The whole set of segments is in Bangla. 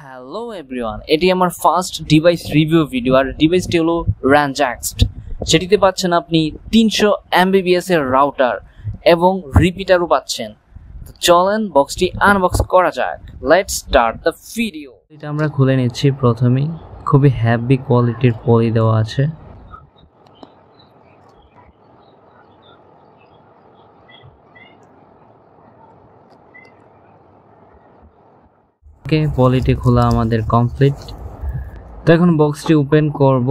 হ্যালো এভরিওয়ান এটি আমার ফার্স্ট ডিভাইস রিভিউ ভিডিও আর ডিভাইসটি হলো র্যানজ্যাক্সড সেটিতে পাচ্ছেন আপনি তিনশো এমবিবিএস এর রাউটার এবং রিপিটারও পাচ্ছেন চলেন বক্সটি আনবক্স করা যাক লেট স্টার্ট দ্য ভিডিও এটা আমরা খুলে নিচ্ছি প্রথমেই খুবই হ্যাপি কোয়ালিটির পলি দেওয়া আছে ওকে পলিটি খোলা আমাদের কমপ্লিট তো এখন বক্সটি ওপেন করব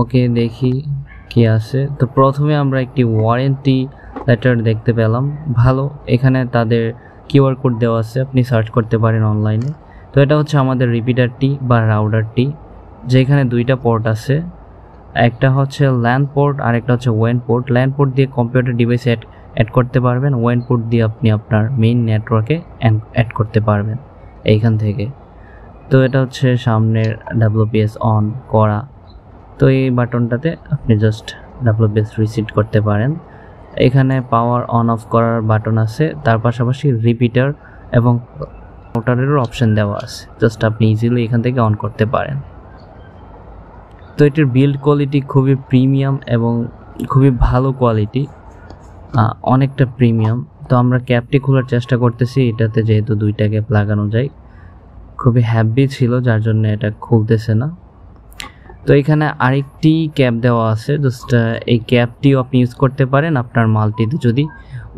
ওকে দেখি কি আছে তো প্রথমে আমরা একটি ওয়ারেন্টি লেটার দেখতে পেলাম ভালো এখানে তাদের কিউআর কোড দেওয়া আছে আপনি সার্চ করতে পারেন অনলাইনে তো এটা হচ্ছে আমাদের রিপিটারটি বা রাউডারটি যেখানে দুইটা পোর্ট আছে একটা হচ্ছে ল্যান্ড পোর্ট আর একটা হচ্ছে ওয়েন পোর্ট ল্যান্ড পোর্ট দিয়ে কম্পিউটার ডিভাইস অ্যাড অ্যাড করতে পারবেন ওয়েন পোর্ট দিয়ে আপনি আপনার মেইন নেটওয়ার্কে অ্যাড করতে পারবেন এইখান থেকে তো এটা হচ্ছে সামনের ডাব্লুপিএস অন করা তো এই বাটনটাতে আপনি জাস্ট ডাব্লুপিএস রিসিট করতে পারেন এখানে পাওয়ার অন অফ করার বাটন আছে তার পাশাপাশি রিপিটার এবং মোটারেরও অপশান দেওয়া আছে জাস্ট আপনি ইজিলি এখান থেকে অন করতে পারেন তো এটির বিল্ড কোয়ালিটি খুবই প্রিমিয়াম এবং খুবই ভালো কোয়ালিটি অনেকটা প্রিমিয়াম তো আমরা ক্যাপটি খোলার চেষ্টা করতেছি এটাতে যেহেতু দুইটা ক্যাপ লাগানো যায় খুবই হ্যাপি ছিল যার জন্য এটা খুলতেছে না তো এখানে আরেকটি ক্যাপ দেওয়া আছে জাস্ট এই ক্যাপটিও আপনি ইউজ করতে পারেন আপনার মালটিতে যদি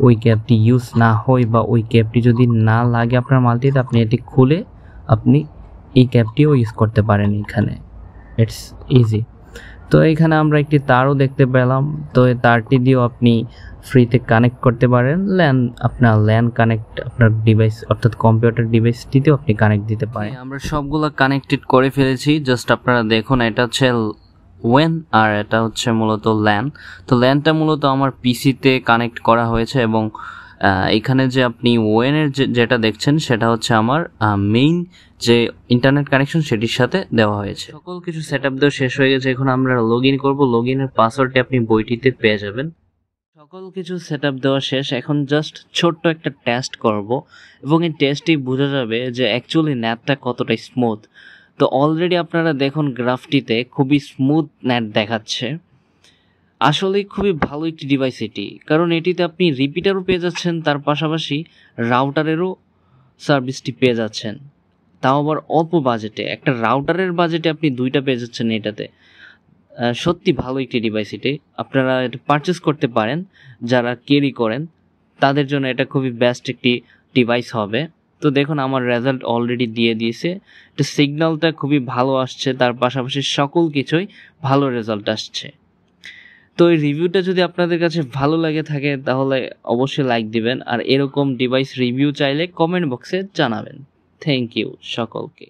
ওই ক্যাপটি ইউজ না হয় বা ওই ক্যাপটি যদি না লাগে আপনার মালটিতে আপনি এটি খুলে আপনি এই ক্যাপটিও ইউজ করতে পারেন এখানে ইটস ইজি তো এখানে আমরা একটি তারও দেখতে পেলাম তো এই তারটি দিয়েও আপনি ফ্রিতে কানেক্ট করতে পারেন ল্যান আপনার ল্যান কানেক্ট আপনার ডিভাইস অর্থাৎ কম্পিউটার ডিভাইসটিতেও আপনি কানেক্ট দিতে পারেন হ্যাঁ, আমরা সবগুলো কানেক্টেড করে ফেলেছি জাস্ট আপনারা দেখুন এটা হচ্ছে ওয়েন আর এটা হচ্ছে মূলত ল্যান তো ল্যানটা মূলত আমার পিসিতে কানেক্ট করা হয়েছে এবং এখানে যে আপনি ওয়েনের যেটা দেখছেন সেটা হচ্ছে আমার মেইন যে ইন্টারনেট কানেকশন সেটির সাথে দেওয়া হয়েছে সকল কিছু সেট আপ দেওয়া শেষ হয়ে গেছে এখন আমরা লগ ইন করবো লগ ইনের পাসওয়ার্ডটি আপনি বইটিতে পেয়ে যাবেন সকল কিছু সেট আপ দেওয়া শেষ এখন জাস্ট ছোট্ট একটা টেস্ট করব এবং এই টেস্টটি বোঝা যাবে যে অ্যাকচুয়ালি ন্যাপটা কতটা স্মুথ তো অলরেডি আপনারা দেখুন গ্রাফটিতে খুবই স্মুথ নেট দেখাচ্ছে আসলে খুবই ভালো একটি ডিভাইস এটি কারণ এটিতে আপনি রিপিটারও পেয়ে যাচ্ছেন তার পাশাপাশি রাউটারেরও সার্ভিসটি পেয়ে যাচ্ছেন তাও আবার অল্প বাজেটে একটা রাউটারের বাজেটে আপনি দুইটা পেয়ে যাচ্ছেন এটাতে সত্যি ভালো একটি ডিভাইস এটি আপনারা এটা পারচেস করতে পারেন যারা ক্যারি করেন তাদের জন্য এটা খুবই বেস্ট একটি ডিভাইস হবে তো দেখুন আমার রেজাল্ট অলরেডি দিয়ে দিয়েছে এটা সিগন্যালটা খুবই ভালো আসছে তার পাশাপাশি সকল কিছুই ভালো রেজাল্ট আসছে তো এই রিভিউটা যদি আপনাদের কাছে ভালো লাগে থাকে তাহলে অবশ্যই লাইক দিবেন আর এরকম ডিভাইস রিভিউ চাইলে কমেন্ট বক্সে জানাবেন থ্যাংক ইউ সকলকে